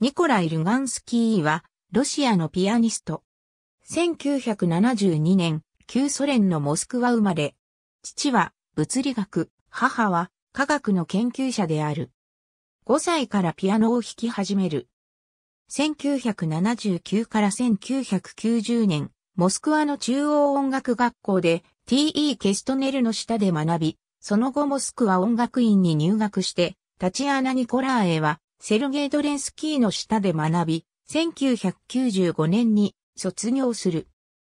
ニコライ・ルガンスキーは、ロシアのピアニスト。1972年、旧ソ連のモスクワ生まれ。父は物理学、母は科学の研究者である。5歳からピアノを弾き始める。1979から1990年、モスクワの中央音楽学校で T.E. ケストネルの下で学び、その後モスクワ音楽院に入学して、タチアナ・ニコラーエはセルゲイ・ドレンスキーの下で学び、1995年に卒業する。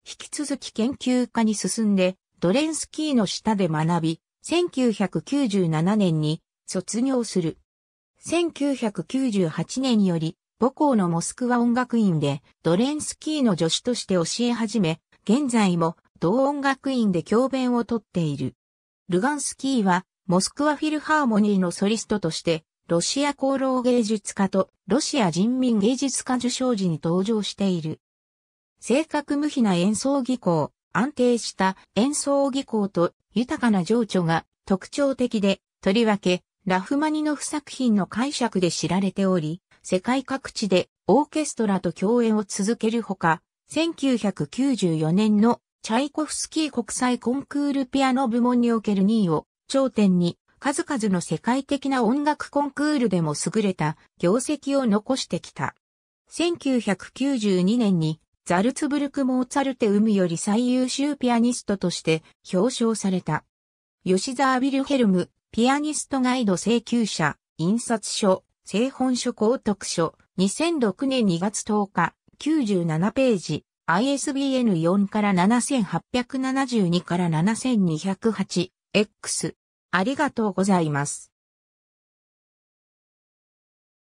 引き続き研究家に進んで、ドレンスキーの下で学び、1997年に卒業する。1998年より母校のモスクワ音楽院でドレンスキーの助手として教え始め、現在も同音楽院で教鞭をとっている。ルガンスキーはモスクワフィルハーモニーのソリストとしてロシア功労芸術家とロシア人民芸術家受賞時に登場している。正確無比な演奏技巧、安定した演奏技巧と豊かな情緒が特徴的で、とりわけ、ラフマニノフ作品の解釈で知られており、世界各地でオーケストラと共演を続けるほか、1994年のチャイコフスキー国際コンクールピアノ部門における2位を頂点に数々の世界的な音楽コンクールでも優れた業績を残してきた。1992年にザルツブルク・モーツァルテ・ウムより最優秀ピアニストとして表彰された。吉沢ビルヘルム、ピアニストガイド請求者、印刷書、製本書公徳書、2006年2月10日、97ページ、ISBN4 から7872から 7208X、ありがとうございます。